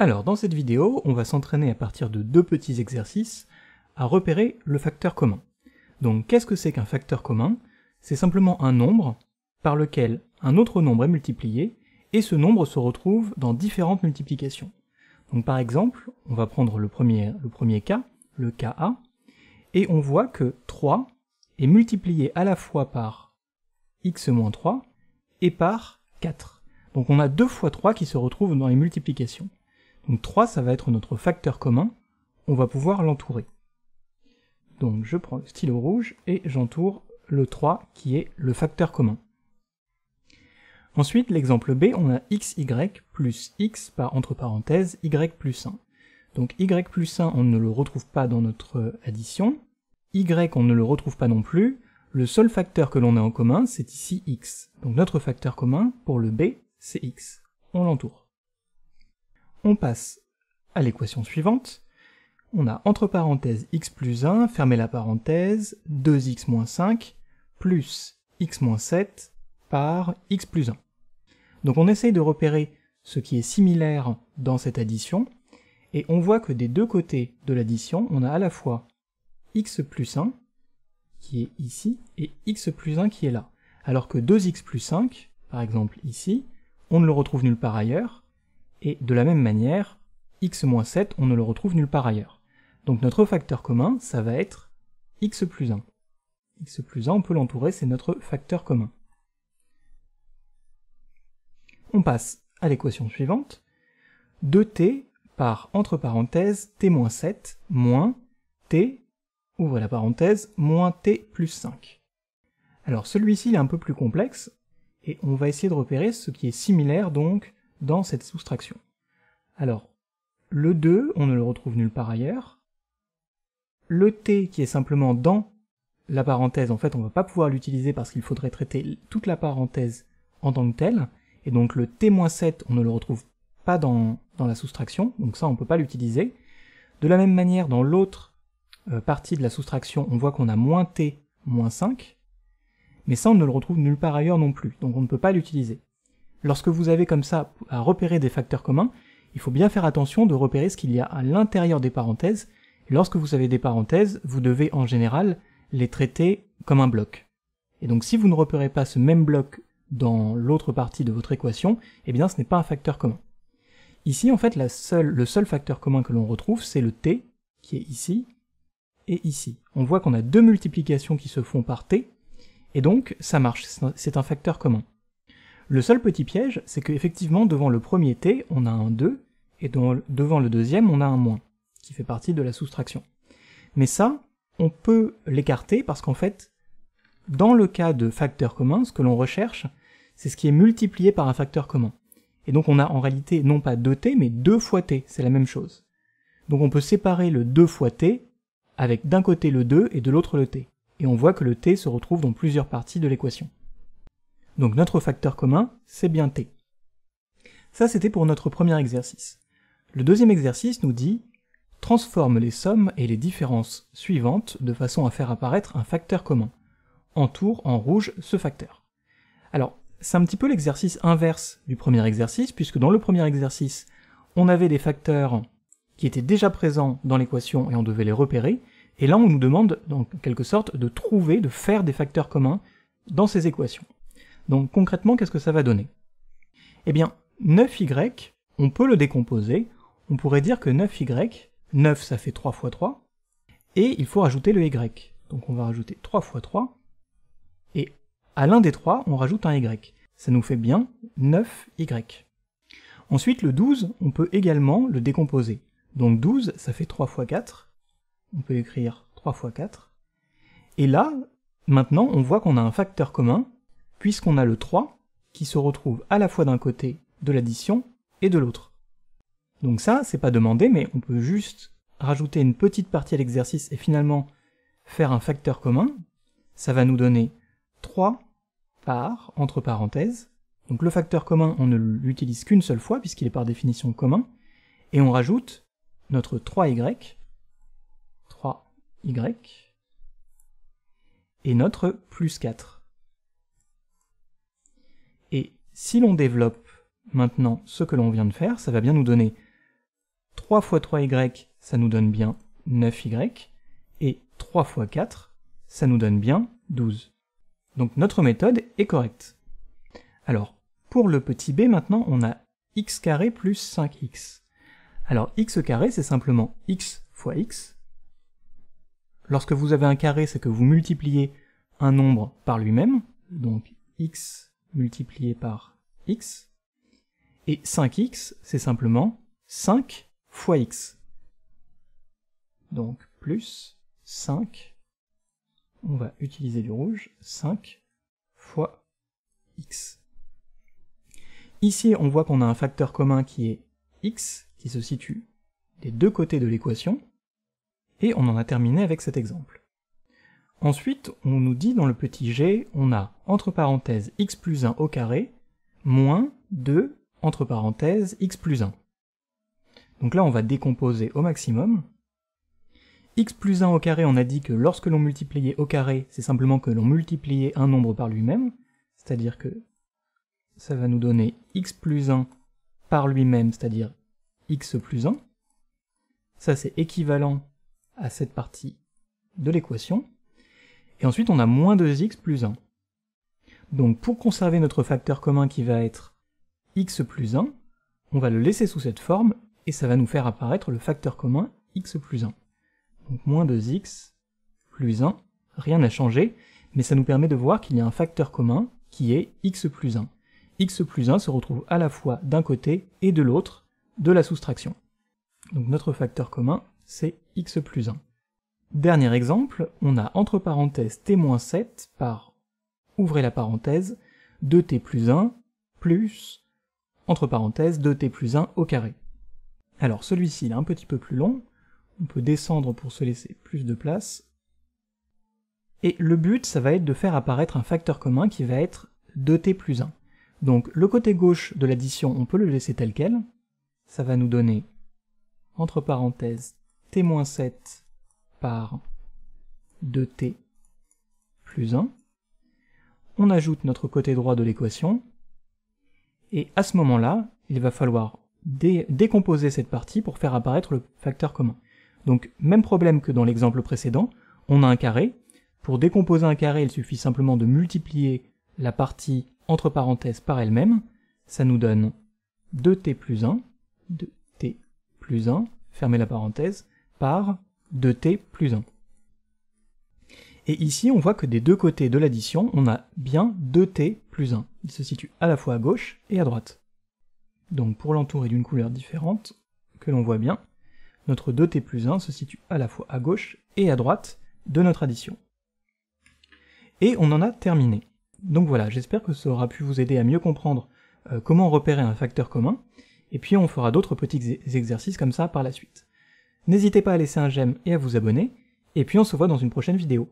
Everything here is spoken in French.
Alors, dans cette vidéo, on va s'entraîner à partir de deux petits exercices à repérer le facteur commun. Donc, qu'est-ce que c'est qu'un facteur commun C'est simplement un nombre par lequel un autre nombre est multiplié, et ce nombre se retrouve dans différentes multiplications. Donc par exemple, on va prendre le premier, cas, le cas A, et on voit que 3 est multiplié à la fois par x-3 et par 4. Donc on a 2 fois 3 qui se retrouvent dans les multiplications. Donc 3, ça va être notre facteur commun, on va pouvoir l'entourer. Donc je prends le stylo rouge et j'entoure le 3 qui est le facteur commun. Ensuite, l'exemple B, on a xy plus x par entre parenthèses y plus 1. Donc y plus 1, on ne le retrouve pas dans notre addition, y, on ne le retrouve pas non plus, le seul facteur que l'on a en commun, c'est ici x. Donc notre facteur commun, pour le b, c'est x. On l'entoure. On passe à l'équation suivante. On a entre parenthèses x plus 1, fermez la parenthèse, 2x moins 5, plus x moins 7 par x plus 1. Donc on essaye de repérer ce qui est similaire dans cette addition, et on voit que des deux côtés de l'addition, on a à la fois x plus 1, qui est ici, et x plus 1 qui est là. Alors que 2x plus 5, par exemple ici, on ne le retrouve nulle part ailleurs, et de la même manière, x-7, on ne le retrouve nulle part ailleurs. Donc notre facteur commun, ça va être x plus 1. x plus 1, on peut l'entourer, c'est notre facteur commun. On passe à l'équation suivante. 2t par, entre parenthèses, t-7 moins t, ouvre la parenthèse, moins t plus 5. Alors celui-ci, il est un peu plus complexe, et on va essayer de repérer ce qui est similaire donc dans cette soustraction. Alors, le 2, on ne le retrouve nulle part ailleurs. Le t qui est simplement dans la parenthèse, en fait, on ne va pas pouvoir l'utiliser parce qu'il faudrait traiter toute la parenthèse en tant que telle. Et donc le t-7, on ne le retrouve pas dans, la soustraction, donc ça, on ne peut pas l'utiliser. De la même manière, dans l'autre euh, partie de la soustraction, on voit qu'on a moins t, moins 5, mais ça, on ne le retrouve nulle part ailleurs non plus, donc on ne peut pas l'utiliser. Lorsque vous avez comme ça à repérer des facteurs communs, il faut bien faire attention de repérer ce qu'il y a à l'intérieur des parenthèses. lorsque vous avez des parenthèses, vous devez en général les traiter comme un bloc. Et donc si vous ne repérez pas ce même bloc dans l'autre partie de votre équation, eh bien ce n'est pas un facteur commun. Ici en fait le seul facteur commun que l'on retrouve c'est le t qui est ici et ici. On voit qu'on a deux multiplications qui se font par t, et donc ça marche, c'est un facteur commun. Le seul petit piège, c'est qu'effectivement, devant le premier t, on a un 2, et devant le deuxième, on a un moins, qui fait partie de la soustraction. Mais ça, on peut l'écarter parce qu'en fait, dans le cas de facteur commun, ce que l'on recherche, c'est ce qui est multiplié par un facteur commun. Et donc on a en réalité non pas 2t, mais 2 fois t, c'est la même chose. Donc on peut séparer le 2 fois t avec d'un côté le 2 et de l'autre le t. Et on voit que le t se retrouve dans plusieurs parties de l'équation. Donc notre facteur commun, c'est bien t. Ça, c'était pour notre premier exercice. Le deuxième exercice nous dit « Transforme les sommes et les différences suivantes de façon à faire apparaître un facteur commun. Entoure en rouge ce facteur. » Alors, c'est un petit peu l'exercice inverse du premier exercice, puisque dans le premier exercice, on avait des facteurs qui étaient déjà présents dans l'équation et on devait les repérer, et là on nous demande, en quelque sorte, de trouver, de faire des facteurs communs dans ces équations. Donc concrètement, qu'est-ce que ça va donner Eh bien, 9y, on peut le décomposer, on pourrait dire que 9y, 9 ça fait 3 fois 3, et il faut rajouter le y. Donc on va rajouter 3 fois 3, et à l'un des 3, on rajoute un y. Ça nous fait bien 9y. Ensuite, le 12, on peut également le décomposer. Donc 12, ça fait 3 fois 4. On peut écrire 3 fois 4. Et là, maintenant, on voit qu'on a un facteur commun, puisqu'on a le 3 qui se retrouve à la fois d'un côté de l'addition et de l'autre. Donc ça, c'est pas demandé, mais on peut juste rajouter une petite partie à l'exercice et finalement faire un facteur commun. Ça va nous donner 3 par, entre parenthèses. Donc le facteur commun, on ne l'utilise qu'une seule fois, puisqu'il est par définition commun. Et on rajoute notre 3y, 3y, et notre plus 4. Si l'on développe maintenant ce que l'on vient de faire, ça va bien nous donner 3 fois 3y, ça nous donne bien 9y, et 3 fois 4, ça nous donne bien 12. Donc notre méthode est correcte. Alors, pour le petit b maintenant, on a x carré plus 5x. Alors x carré, c'est simplement x fois x. Lorsque vous avez un carré, c'est que vous multipliez un nombre par lui-même, donc x multiplié par x. Et 5x, c'est simplement 5 fois x. Donc plus 5, on va utiliser du rouge, 5 fois x. Ici, on voit qu'on a un facteur commun qui est x, qui se situe des deux côtés de l'équation, et on en a terminé avec cet exemple. Ensuite, on nous dit dans le petit g, on a entre parenthèses x plus 1 au carré, moins 2 entre parenthèses x plus 1. Donc là, on va décomposer au maximum. x plus 1 au carré, on a dit que lorsque l'on multipliait au carré, c'est simplement que l'on multipliait un nombre par lui-même, c'est-à-dire que ça va nous donner x plus 1 par lui-même, c'est-à-dire x plus 1. Ça, c'est équivalent à cette partie de l'équation. Et ensuite, on a moins 2x plus 1. Donc pour conserver notre facteur commun qui va être x plus 1, on va le laisser sous cette forme, et ça va nous faire apparaître le facteur commun x plus 1. Donc moins 2x plus 1, rien n'a changé, mais ça nous permet de voir qu'il y a un facteur commun qui est x plus 1. x plus 1 se retrouve à la fois d'un côté et de l'autre de la soustraction. Donc notre facteur commun, c'est x plus 1. Dernier exemple, on a entre parenthèses t-7 par, ouvrez la parenthèse, 2t plus 1 plus, entre parenthèses, 2t plus 1 au carré. Alors celui-ci, est un petit peu plus long, on peut descendre pour se laisser plus de place, et le but, ça va être de faire apparaître un facteur commun qui va être 2t plus 1. Donc le côté gauche de l'addition, on peut le laisser tel quel, ça va nous donner, entre parenthèses, t-7 par 2t plus 1. On ajoute notre côté droit de l'équation. Et à ce moment-là, il va falloir décomposer cette partie pour faire apparaître le facteur commun. Donc, même problème que dans l'exemple précédent, on a un carré. Pour décomposer un carré, il suffit simplement de multiplier la partie entre parenthèses par elle-même. Ça nous donne 2t plus 1, 2t plus 1, fermez la parenthèse, par 2t plus 1. Et ici, on voit que des deux côtés de l'addition, on a bien 2t plus 1. Il se situe à la fois à gauche et à droite. Donc pour l'entourer d'une couleur différente, que l'on voit bien, notre 2t plus 1 se situe à la fois à gauche et à droite de notre addition. Et on en a terminé. Donc voilà, j'espère que ça aura pu vous aider à mieux comprendre euh, comment repérer un facteur commun, et puis on fera d'autres petits exercices comme ça par la suite. N'hésitez pas à laisser un j'aime et à vous abonner, et puis on se voit dans une prochaine vidéo.